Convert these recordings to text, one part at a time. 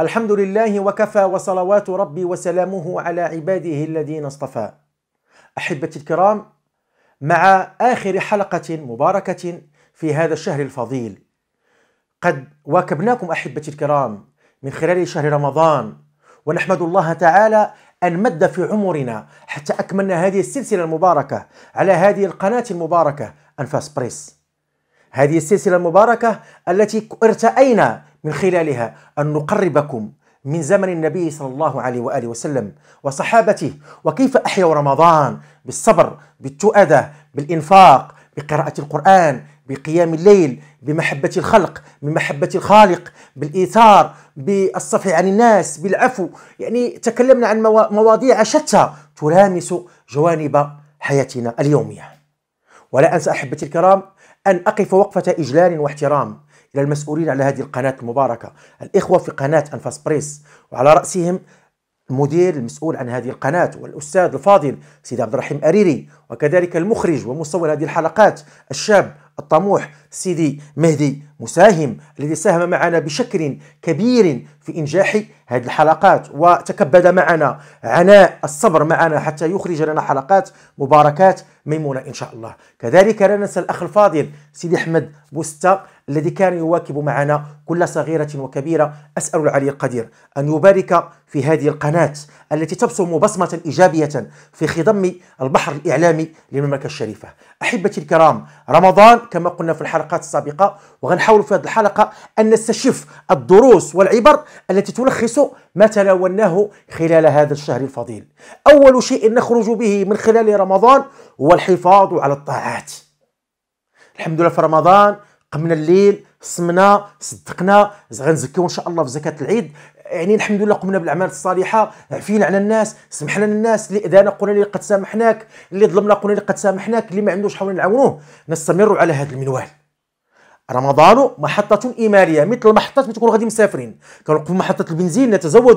الحمد لله وكفى وصلوات ربي وسلامه على عباده الذين اصطفى. احبتي الكرام مع اخر حلقه مباركه في هذا الشهر الفضيل. قد واكبناكم احبتي الكرام من خلال شهر رمضان ونحمد الله تعالى أن مد في عمرنا حتى أكملنا هذه السلسلة المباركة على هذه القناة المباركة أنفاس بريس هذه السلسلة المباركة التي ارتأينا من خلالها أن نقربكم من زمن النبي صلى الله عليه وآله وسلم وصحابته وكيف أحيوا رمضان بالصبر بالتؤدة بالإنفاق بقراءة القرآن بقيام الليل بمحبة الخلق بمحبة الخالق بالإيثار بالصفح عن الناس بالعفو يعني تكلمنا عن مواضيع شتى تلامس جوانب حياتنا اليومية ولا أنسى أحبتي الكرام أن أقف وقفة إجلال واحترام إلى المسؤولين على هذه القناة المباركة الإخوة في قناة أنفاس بريس وعلى رأسهم المدير المسؤول عن هذه القناة والأستاذ الفاضل سيد عبد الرحيم أريري وكذلك المخرج ومصور هذه الحلقات الشاب الطموح سيدي مهدي مساهم الذي ساهم معنا بشكل كبير في إنجاح هذه الحلقات وتكبد معنا عناء الصبر معنا حتى يخرج لنا حلقات مباركات ميمونة إن شاء الله كذلك لا ننسى الأخ الفاضل سيدي أحمد بوستا الذي كان يواكب معنا كل صغيرة وكبيرة أسأل العلي القدير أن يبارك في هذه القناة التي تبصم بصمة إيجابية في خضم البحر الإعلامي للمملكة الشريفة أحبتي الكرام رمضان كما قلنا في الحلقة الحلقات السابقة وغنحاولوا في هذه الحلقة أن نستشف الدروس والعبر التي تلخص ما تناولناه خلال هذا الشهر الفضيل أول شيء نخرج به من خلال رمضان هو الحفاظ على الطاعات الحمد لله في رمضان قمنا الليل صمنا صدقنا غنزكيو ان شاء الله في زكاه العيد يعني الحمد لله قمنا بالاعمال الصالحه عفينا على الناس سمحنا للناس اللي اذانا قلنا اللي قد سامحناك اللي ظلمنا قلنا اللي قد سامحناك اللي ما عندوش حول نعاونوه نستمر على هذا المنوال رمضان محطة إيمانية مثل المحطات اللي تكونوا غادي مسافرين كنوقفوا محطة البنزين نتزود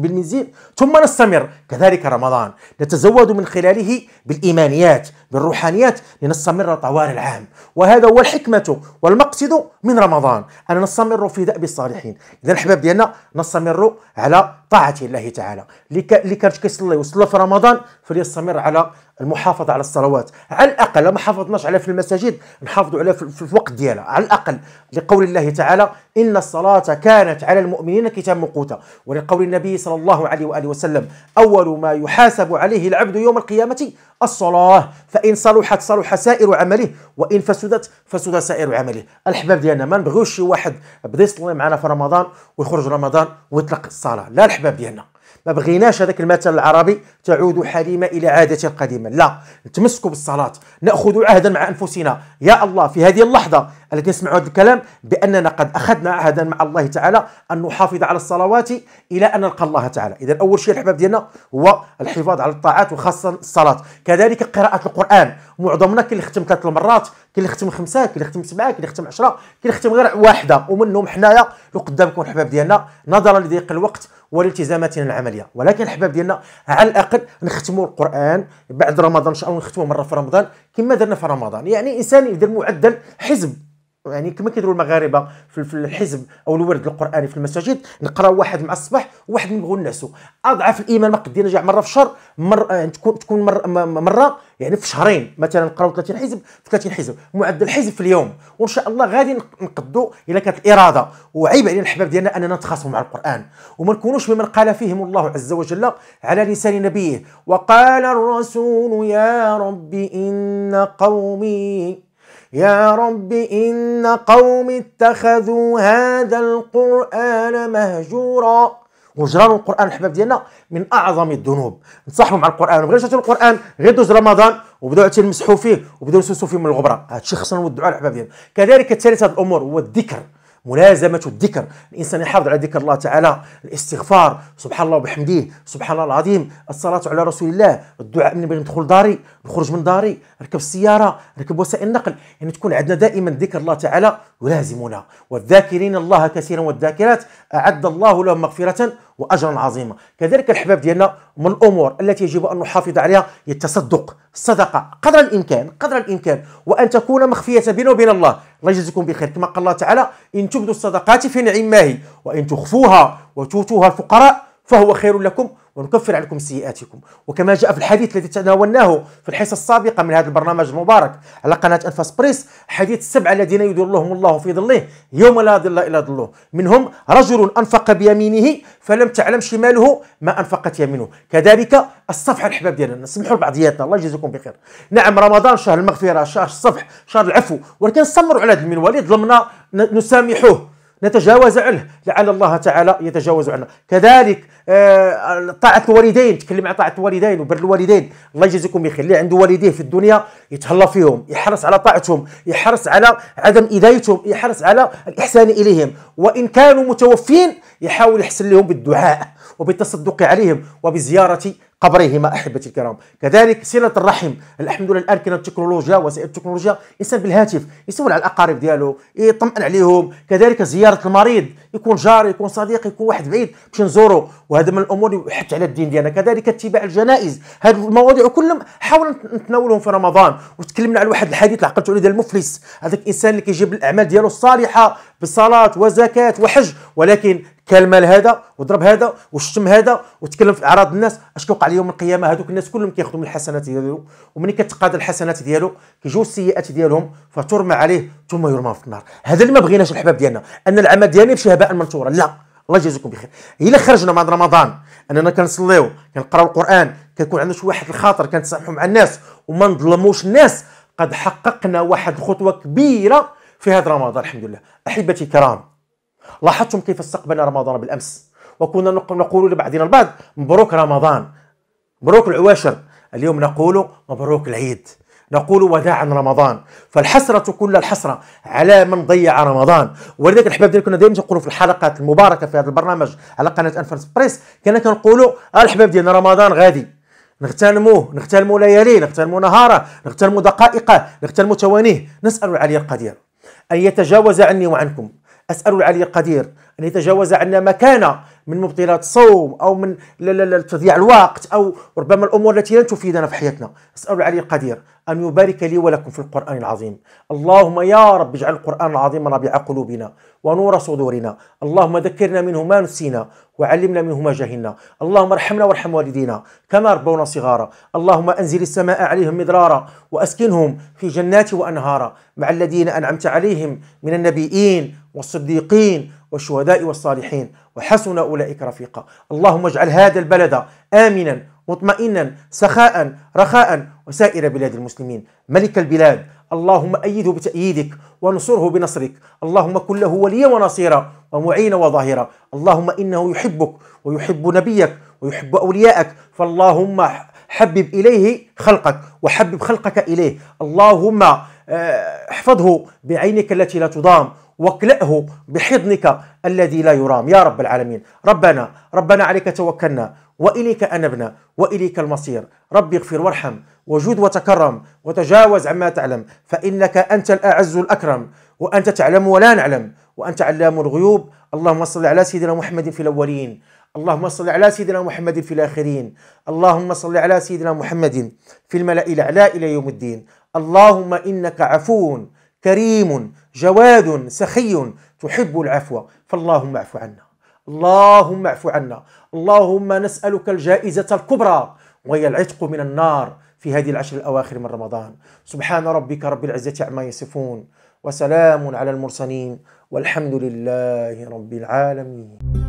بالمنزين ثم نستمر كذلك رمضان نتزود من خلاله بالإيمانيات بالروحانيات لنستمر طوال العام وهذا هو الحكمة والمقصد من رمضان أن نستمر في دأب الصالحين إذا الحباب ديالنا نستمر على طاعة الله تعالى اللي كان كيصلي وصلى في رمضان فليستمر على المحافظه على الصلوات على الاقل ما حافظناش عليها في المساجد نحافظوا عليها في الوقت ديالها على الاقل لقول الله تعالى ان الصلاه كانت على المؤمنين كتاب موقوتا ولقول النبي صلى الله عليه واله وسلم اول ما يحاسب عليه العبد يوم القيامه الصلاه فان صلحت صلح سائر عمله وان فسدت فسد سائر عمله الاحباب ديالنا ما نبغيوش شي واحد بدا يصلي معنا في رمضان ويخرج رمضان ويطلق الصلاه لا الحباب ديالنا ما بغيناش هذاك المثل العربي تعود حليمه الى عاده قديمه لا نتمسكوا بالصلاه ناخذ عهدا مع انفسنا يا الله في هذه اللحظه التي نسمع هذا الكلام باننا قد اخذنا عهدا مع الله تعالى ان نحافظ على الصلوات الى ان نلقى الله تعالى اذا اول شيء الحباب ديالنا هو الحفاظ على الطاعات وخاصه الصلاه كذلك قراءه القران معظمنا كي اللي ختم ثلاث مرات كي اللي ختم خمسه كي اللي ختم سبعه كي اللي ختم 10 كي اللي ختم غير واحده ومنهم حنايا قدامكم الحباب ديالنا نظرا لضيق الوقت والتزاماتنا العمليه ولكن الحباب ديالنا على الاقل نختموا القران بعد رمضان ان شاء الله نختموا مره في رمضان كما درنا في رمضان يعني انسان يدير معدل حزب يعني كما كيديروا المغاربه في الحزب او الورد القراني في المساجد نقرا واحد مع الصباح وواحد نبغوا الناس اضعف الايمان ما قدينا جاع مره في الشهر مر آه، يعني تكون تكون مر مره يعني في شهرين مثلا نقراو 30 حزب في 30 حزب معدل حزب في اليوم وان شاء الله غادي نقدو الا كانت الاراده وعيب علينا الحباب ديالنا اننا نتخاصموا مع القران وما نكونوش ممن قال فيهم الله عز وجل على لسان نبيه وقال الرسول يا ربي ان قومي يا رب إن قوم اتخذوا هذا القرآن مهجورا وجران القرآن الحباب ديالنا من أعظم الذنوب نصحهم مع القرآن غير شاتوا القرآن غير دوز رمضان وبداو تلمسحوا فيه وبداو يسوسوا فيه من الغبرة هادشي خصنا نودعوا على الحباب ديالنا كذلك الثالثة الأمور هو الذكر ملازمة الذكر الإنسان يحافظ على ذكر الله تعالى الاستغفار سبحان الله وبحمده سبحان الله العظيم الصلاة على رسول الله الدعاء من بين ندخل داري نخرج من داري نركب السيارة نركب وسائل النقل يعني تكون عندنا دائما ذكر الله تعالى يلازمنا والذاكرين الله كثيرا والذاكرات أعد الله لهم مغفرة واجرا عظيما كذلك الحباب ديالنا من الامور التي يجب ان نحافظ عليها هي التصدق الصدقه قدر الامكان قدر الامكان وان تكون مخفيه بينه وبين الله الله يجزيكم بخير كما قال الله تعالى ان تبدوا الصدقات في ماهي وان تخفوها وتؤتوها الفقراء فهو خير لكم ونكفر عليكم سيئاتكم وكما جاء في الحديث الذي تناولناه في الحصة السابقة من هذا البرنامج المبارك على قناة أنفاس بريس حديث السبعة الذين يظلهم الله في ظله يوم لا ظل إلا ظله منهم رجل أنفق بيمينه فلم تعلم شماله ما أنفقت يمينه كذلك الصفحة الأحباب ديالنا نسمحوا لبعضياتنا الله يجزيكم بخير نعم رمضان شهر المغفرة شهر الصفح شهر العفو ولكن نصمروا على هذا المنوال ظلمنا نسامحوه نتجاوز عنه لعل الله تعالى يتجاوز عنا كذلك آه، طاعة الوالدين تكلم عن طاعة الوالدين وبر الوالدين الله يجزيكم يخلي عنده والديه في الدنيا يتهلا فيهم يحرص على طاعتهم يحرص على عدم إذايتهم يحرص على الإحسان إليهم وإن كانوا متوفين يحاول يحسن لهم بالدعاء وبالتصدق عليهم وبزيارة قبريهما احبتي الكرام كذلك صله الرحم الحمد لله الان كاينه التكنولوجيا وسائل التكنولوجيا الانسان بالهاتف يسول على الاقارب ديالو يطمئن عليهم كذلك زياره المريض يكون جار يكون صديق يكون واحد بعيد باش نزورو وهذا من الامور اللي يحث على الدين ديالنا كذلك اتباع الجنائز هذه المواضيع كلهم حاول نتناولهم في رمضان وتكلمنا على واحد الحديث اللي عقلت عليه ديال المفلس هذاك الانسان اللي كيجيب الاعمال ديالو الصالحه بالصلاه وزكاه وحج ولكن كلمه هذا وضرب هذا وشتم هذا وتكلم في اعراض الناس اش كيوقع اليوم القيامه هذوك الناس كلهم كياخذوا من الحسنات ديالو ومن كتقاضى الحسنات ديالو كيجيو السيئات ديالهم فترمى عليه ثم يرمى في النار هذا اللي ما بغيناش الحباب ديالنا ان العمل ديالنا يمشي هباء منثورا لا الله يجازيكم بخير الا خرجنا من رمضان اننا كنصليو كنقراو القران كيكون عندنا شي واحد الخاطر كنتسامحوا مع الناس وما نظلموش الناس قد حققنا واحد الخطوه كبيره في هذا رمضان الحمد لله احبتي الكرام لاحظتم كيف استقبلنا رمضان بالامس وكنا نقول لبعضنا البعض مبروك رمضان مبروك العواشر اليوم نقول مبروك العيد نقول وداعا رمضان فالحسرة كل الحسرة على من ضيع رمضان ولذلك الأحباب ديالي كنا دائما تنقولوا في الحلقات المباركة في هذا البرنامج على قناة أنفرس بريس كنا كنقولوا الأحباب ديالنا رمضان غادي نغتنموه نغتنموا لياليه نغتنموا نهاره نغتنموا دقائقه نغتنموا توانيه نسأل العلي القدير أن يتجاوز عني وعنكم أسأل العلي القدير أن يتجاوز عنا مكانة من مبطلات الصوم أو من تضييع الوقت أو ربما الأمور التي لن تفيدنا في حياتنا أسأل العلي القدير أن يبارك لي ولكم في القرآن العظيم اللهم يا رب اجعل القرآن العظيم ربيع قلوبنا ونور صدورنا اللهم ذكرنا منه ما نسينا وعلمنا منه ما جهلنا اللهم ارحمنا وارحم والدينا كما ربونا صغارا اللهم أنزل السماء عليهم مدرارا وأسكنهم في جنات وأنهارا مع الذين أنعمت عليهم من النبيين والصديقين والشهداء والصالحين وحسن أولئك رفيقا اللهم اجعل هذا البلد آمنا مطمئنا سخاء رخاء وسائر بلاد المسلمين ملك البلاد اللهم أيده بتأييدك ونصره بنصرك اللهم كن له وليا ونصيرا ومعينا وظاهرا اللهم إنه يحبك ويحب نبيك ويحب أوليائك فاللهم حبب إليه خلقك وحبب خلقك إليه اللهم آه، احفظه بعينك التي لا تضام واكلأه بحضنك الذي لا يرام يا رب العالمين ربنا ربنا عليك توكلنا وإليك أنبنا وإليك المصير رب اغفر وارحم وجود وتكرم وتجاوز عما تعلم فإنك أنت الأعز الأكرم وأنت تعلم ولا نعلم وأنت علام الغيوب اللهم صل على سيدنا محمد في الأولين اللهم صل على سيدنا محمد في الآخرين اللهم صل على سيدنا محمد في الملأ الأعلى إلى يوم الدين اللهم إنك عفو كريم جواد سخي تحب العفو فاللهم اعف عنا اللهم اعف عنا اللهم نسألك الجائزة الكبرى وهي العتق من النار في هذه العشر الأواخر من رمضان سبحان ربك رب العزة عما يصفون وسلام على المرسلين والحمد لله رب العالمين